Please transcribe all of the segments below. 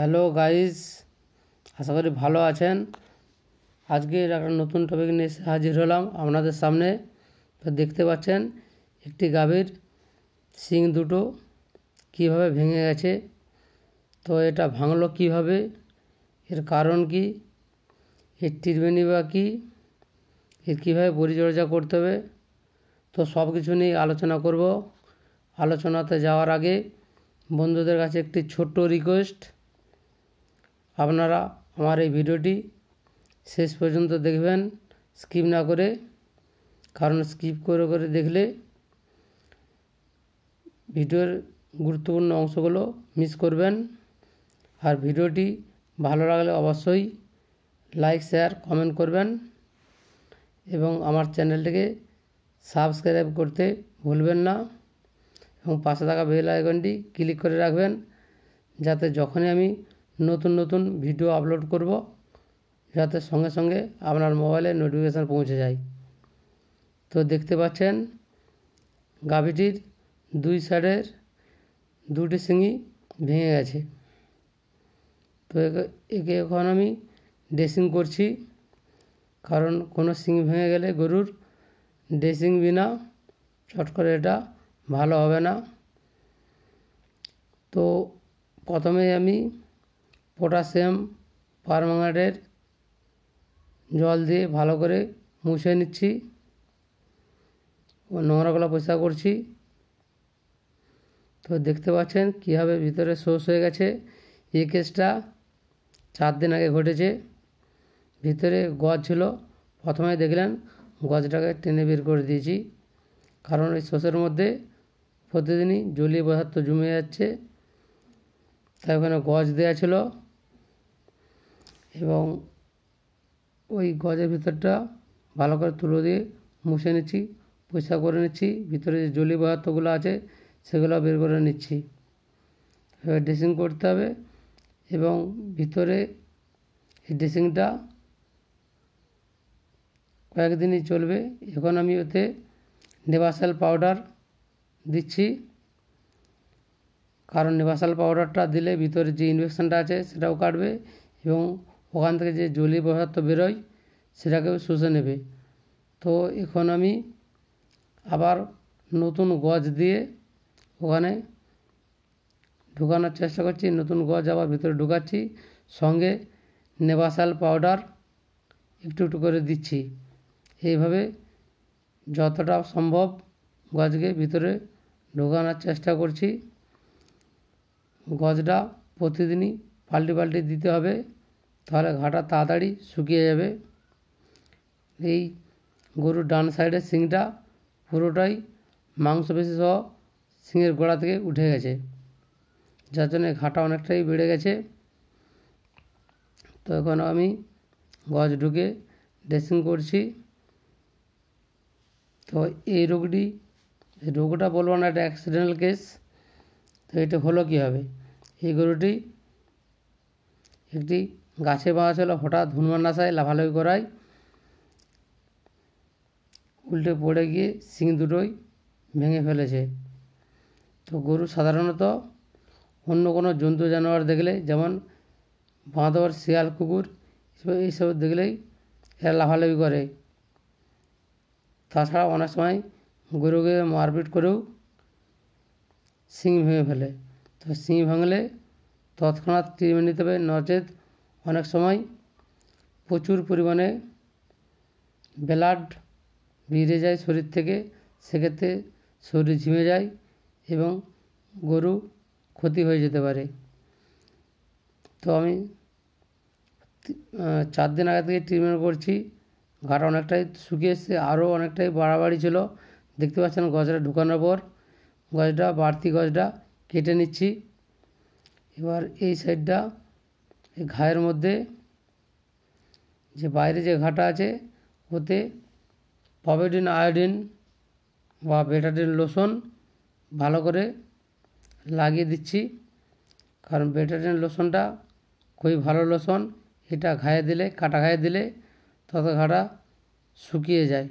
hello guys আশা করি ভালো আছেন আজকে একটা নতুন টপিক নিয়ে হাজির হলাম আপনাদের সামনে তো দেখতে পাচ্ছেন একটি গাভীর সিং দুটো কিভাবে ভেঙে গেছে তো এটা ভাঙলো কিভাবে এর কারণ কি এর ট্রিটমেন্টই বা কী এর কীভাবে পরিচর্যা করতে হবে তো সব কিছু নিয়ে আলোচনা করব আলোচনাতে যাওয়ার আগে বন্ধুদের কাছে একটি ছোট্ট রিকোয়েস্ট আপনারা আমার এই ভিডিওটি শেষ পর্যন্ত দেখবেন স্কিপ না করে কারণ স্কিপ করে করে দেখলে ভিডিওর গুরুত্বপূর্ণ অংশগুলো মিস করবেন আর ভিডিওটি ভালো লাগলে অবশ্যই লাইক শেয়ার কমেন্ট করবেন এবং আমার চ্যানেলটিকে সাবস্ক্রাইব করতে ভুলবেন না এবং পাশে থাকা বেল আইকনটি ক্লিক করে রাখবেন যাতে যখনই আমি নতুন নতুন ভিডিও আপলোড করব যাতে সঙ্গে সঙ্গে আপনার মোবাইলে নোটিফিকেশান পৌঁছে যায় তো দেখতে পাচ্ছেন গাভীটির দুই সাইডের দুটি শিঙি ভেঙে গেছে তো একে এখন আমি ড্রেসিং করছি কারণ কোনো শিং ভেঙে গেলে গরুর ড্রেসিং বিনা চট করে এটা ভালো হবে না তো প্রথমে আমি পটাশিয়াম পারমাঙ্গানেটের জল দিয়ে ভালো করে মুছে নিচ্ছি ও নোংরাগুলো পরিষ্কার করছি তো দেখতে পাচ্ছেন কীভাবে ভিতরে সোর্স হয়ে গেছে এই কেসটা চার দিন আগে ঘটেছে ভিতরে গজ ছিল প্রথমে দেখলেন গজটাকে টেনে বের করে দিয়েছি কারণ এই সোসের মধ্যে প্রতিদিনই জলীয় পদার্থ জমে যাচ্ছে তাই ওখানে গজ দেওয়া ছিল এবং ওই গজের ভিতরটা ভালো করে তুলো দিয়ে মুছে নিচ্ছি পরিষ্কার করে নিচ্ছি ভিতরে যে জলীয় পদার্থগুলো আছে সেগুলো বের করে নিচ্ছি এবার ড্রেসিং করতে হবে এবং ভিতরে এই ড্রেসিংটা কয়েকদিনই চলবে এখন আমি ওতে নেভাসাল পাউডার দিচ্ছি কারণ নেভাসাল পাউডারটা দিলে ভিতরে যে ইনফেকশানটা আছে সেটাও কাটবে এবং ওখান থেকে যে জলীয় পদার্থ বেরোয় সেটাকেও শুষে নেবে তো এখন আমি আবার নতুন গজ দিয়ে ওখানে ঢুকানোর চেষ্টা করছি নতুন গজ আবার ভিতরে ঢুকাচ্ছি সঙ্গে নেবাসাল পাউডার একটু একটু করে দিচ্ছি এইভাবে যতটা সম্ভব গজকে ভিতরে ঢোকানোর চেষ্টা করছি গজটা প্রতিদিনই পাল্টি পাল্টি দিতে হবে তাহলে ঘাটা তাড়াতাড়ি শুকিয়ে যাবে এই গরুর ডান সাইডের শিংটা পুরোটাই মাংসপেশি সহ শিঙের গোড়া থেকে উঠে গেছে যার জন্য ঘাটা অনেকটাই বেড়ে গেছে তো এখন আমি গজ ঢুকে ড্রেসিং করছি তো এই রোগটি রোগটা বলবো না একটা অ্যাক্সিডেন্টাল কেস তো এটা হলো কী হবে এই গরুটি একটি গাছে বাঁধা ছিল হঠাৎ হনুমান নাসায় লাফালাফি করায় উল্টে পড়ে গিয়ে সিং দুটোই ভেঙে ফেলেছে তো গরু সাধারণত অন্য কোনো জন্তু জানোয়ার দেখলে যেমন বাঁদর শিয়াল কুকুর এইসব দেখলেই এরা লাফালাফি করে তাছাড়া অনেক সময় গরুকে মারপিট করেও সিং ভেঙে ফেলে তো সিং ভাঙলে তৎক্ষণাৎ ট্রিটমেন্ট নিতে হবে নচেত অনেক সময় প্রচুর পরিমাণে ব্লাড বেরিয়ে যায় শরীর থেকে সেক্ষেত্রে শরীর ঝিমে যায় এবং গরু ক্ষতি হয়ে যেতে পারে তো আমি চার দিন আগে থেকে ট্রিটমেন্ট করছি ঘাটা অনেকটাই শুকিয়ে এসছে আরও অনেকটাই বাড়াবাড়ি ছিল দেখতে পাচ্ছেন গজটা ঢুকানোর পর গজটা বাড়তি গজটা কেটে নিচ্ছি এবার এই সাইডটা এই ঘায়ের মধ্যে যে বাইরে যে ঘাটা আছে ওতে পবেডিন আয়োডিন বা বেটাডিন লোশন ভালো করে লাগিয়ে দিচ্ছি কারণ বেটাডিন লোশনটা খুবই ভালো লোশন এটা ঘায়ে দিলে কাটা ঘায়ে দিলে তত ঘাটা শুকিয়ে যায়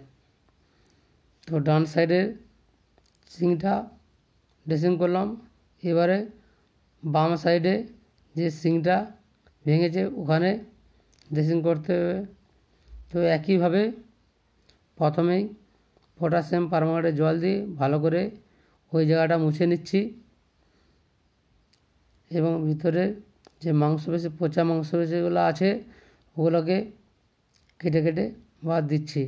তো ডান সাইডের সিংটা ড্রেসিং করলাম এবারে বাম সাইডে যে সিংটা ভেঙেছে ওখানে ড্রেসিং করতে হবে তো একইভাবে প্রথমেই পটাশিয়াম পারমানেন্টের জল দিয়ে ভালো করে ওই জায়গাটা মুছে নিচ্ছি এবং ভিতরে যে মাংসপেশি পচা মাংসপেশিগুলো আছে ওগুলোকে কেটে কেটে বাদ দিচ্ছি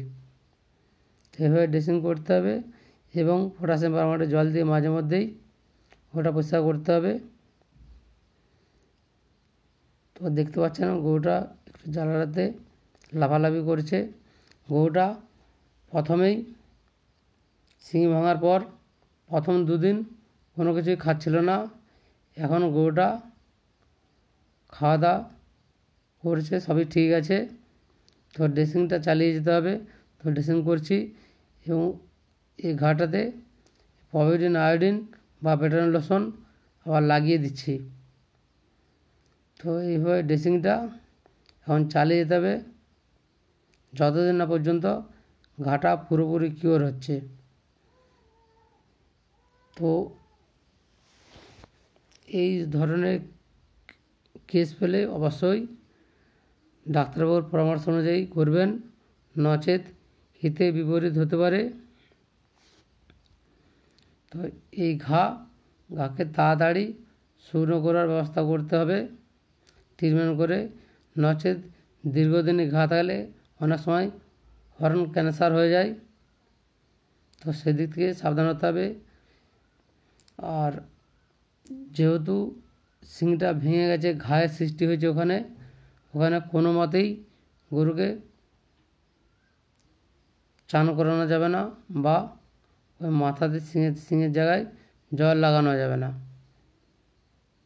এভাবে ড্রেসিং করতে হবে এবং পটাশিয়াম পারমানেটে জল দিয়ে মাঝে মধ্যেই ওটা পরিষ্কার করতে হবে তো দেখতে পাচ্ছেন গরুটা একটু জ্বালাতে লাফালাফি করছে গরুটা প্রথমেই শিঙি ভাঙার পর প্রথম দুদিন কোনো কিছুই খাচ্ছিল না এখন গরুটা খাওয়া দাওয়া করছে সবই ঠিক আছে তো ড্রেসিংটা চালিয়ে যেতে হবে তো ড্রেসিং করছি এবং এই ঘাটাতে প্রভিডিন আয়োডিন বা বেটারন লোশন আবার লাগিয়ে দিচ্ছি তো এইভাবে ড্রেসিংটা এখন চালিয়ে যেতে হবে যতদিন না পর্যন্ত ঘাটা পুরোপুরি কিওর হচ্ছে তো এই ধরনের কেস পেলে অবশ্যই ডাক্তারবাবুর পরামর্শ অনুযায়ী করবেন নচেত হিতে বিপরীত হতে পারে তো এই ঘা ঘাকে তাড়াতাড়ি শুকনো করার ব্যবস্থা করতে হবে ট্রিটমেন্ট করে নচেত দীর্ঘদিনে ঘা থাকলে অনেক সময় হর্ন ক্যান্সার হয়ে যায় তো সেদিক থেকে সাবধান হতে হবে আর যেহেতু সিংটা ভেঙে গেছে ঘায়ের সৃষ্টি হয়েছে ওখানে ওখানে কোনো মতেই গরুকে চান করানো যাবে না বা ওই মাথাতে শিঙের শিঙের জায়গায় জল লাগানো যাবে না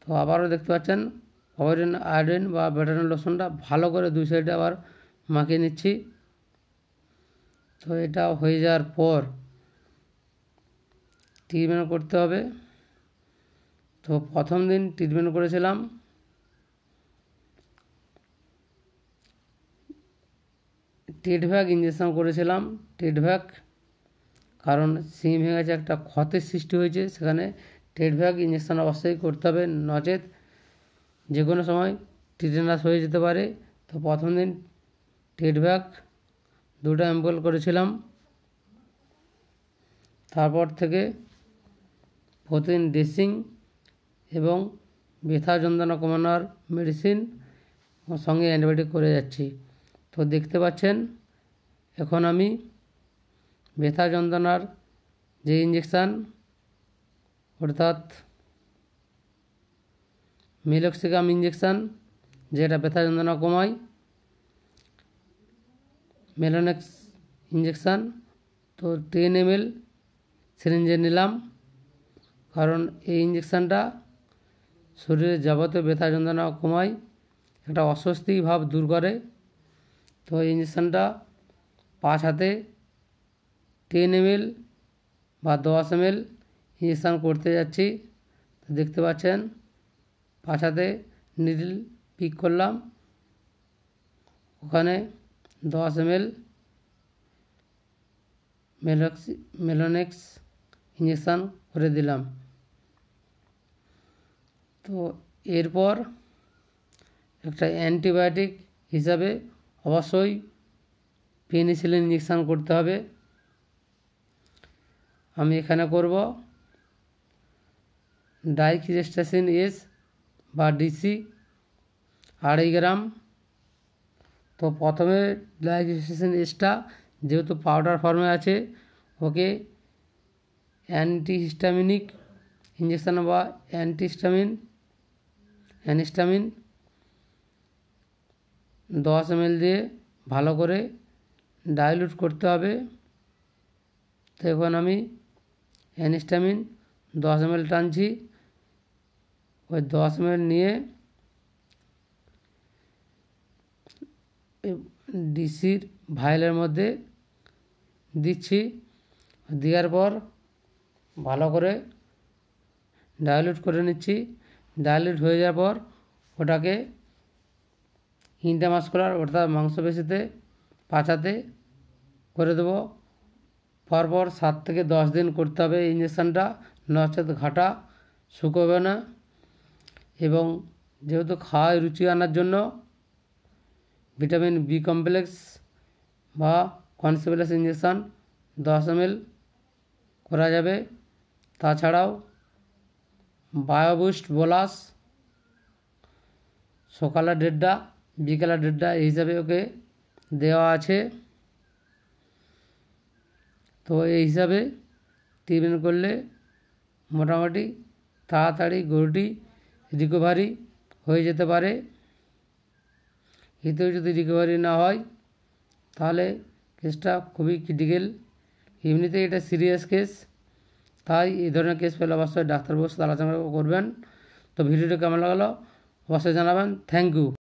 তো আবারও দেখতে পাচ্ছেন অয়েন আয়োডিন বা ভেটারিন লোশনটা ভালো করে দুই সাইডে আবার মাখিয়ে নিচ্ছি তো এটা হয়ে যাওয়ার পর ট্রিটমেন্ট করতে হবে তো প্রথম দিন ট্রিটমেন্ট করেছিলাম টেডভ্যাক ইঞ্জেকশন করেছিলাম টেডভ্যাক কারণ সিম ভেঙেছে একটা ক্ষতের সৃষ্টি হয়েছে সেখানে টেডভ্যাক ইঞ্জেকশন অবশ্যই করতে হবে নচেত যে কোনো সময় টিটেনাস হয়ে যেতে পারে তো প্রথম দিন টিটব্যাক দুটো অ্যাম্পল করেছিলাম তারপর থেকে প্রতিদিন ড্রেসিং এবং ব্যথা যন্ত্রণা কমানোর মেডিসিন সঙ্গে অ্যান্টিবায়োটিক করে যাচ্ছি তো দেখতে পাচ্ছেন এখন আমি ব্যথা যন্ত্রণার যে ইঞ্জেকশান অর্থাৎ মিলক্সিকাম ইঞ্জেকশান যেটা ব্যথা যন্ত্রণা কমায় মেলোনেক্স ইঞ্জেকশান তো টেন এম এল সিরিঞ্জে নিলাম কারণ এই ইঞ্জেকশানটা শরীরের যাবতীয় ব্যথা যন্ত্রণা কমায় একটা অস্বস্তি ভাব দূর করে তো এই ইঞ্জেকশানটা পাঁচ হাতে টেন এম বা দশ এম এল ইঞ্জেকশান করতে যাচ্ছি দেখতে পাচ্ছেন পাশাতে নিডল পিক করলাম ওখানে দশ এম এল মেলোনেক্স ইঞ্জেকশান করে দিলাম তো এরপর একটা অ্যান্টিবায়োটিক হিসাবে অবশ্যই পেনিসিলিন ইঞ্জেকশান করতে হবে আমি এখানে করব ডাইক্রিস্টাসিন এস বা ডিসি আড়াই গ্রাম তো প্রথমে ডাইজেশন এসটা যেহেতু পাউডার ফর্মে আছে ওকে অ্যান্টিহিস্টামিনিক ইঞ্জেকশান বা অ্যান্টিস্টামিন অ্যানিস্টামিন দশ এমএল দিয়ে ভালো করে ডাইলুট করতে হবে তো এখন আমি অ্যানিস্টামিন দশ এমএল টানছি ওই দশ মিনিট নিয়ে ডিসির ভাইলের মধ্যে দিচ্ছি দেওয়ার পর ভালো করে ডাইলুট করে নিচ্ছি ডাইলুট হয়ে যাওয়ার পর ওটাকে করার অর্থাৎ মাংসপেশিতে পাচাতে করে দেবো পরপর সাত থেকে দশ দিন করতে হবে ইঞ্জেকশানটা নচেত ঘাটা শুকোবে না এবং যেহেতু খাওয়ায় রুচি আনার জন্য ভিটামিন বি কমপ্লেক্স বা কনসেপ্লাস ইঞ্জেকশান দশ এমএল করা যাবে তাছাড়াও বায়োবুস্ট বোলাস সকালে ডেড্ডা বিকেলে ডেড্ডা এই হিসাবে ওকে দেওয়া আছে তো এই হিসাবে ট্রিটমেন্ট করলে মোটামুটি তাড়াতাড়ি গরুটি রিকভারি হয়ে যেতে পারে এতেও যদি রিকভারি না হয় তাহলে কেসটা খুবই ক্রিটিক্যাল এমনিতে এটা সিরিয়াস কেস তাই এই ধরনের কেস পেলে অবশ্যই ডাক্তারবাবুর সাথে আলোচনা করবেন তো ভিডিওটা কেমন লাগলো অবশ্যই জানাবেন থ্যাংক ইউ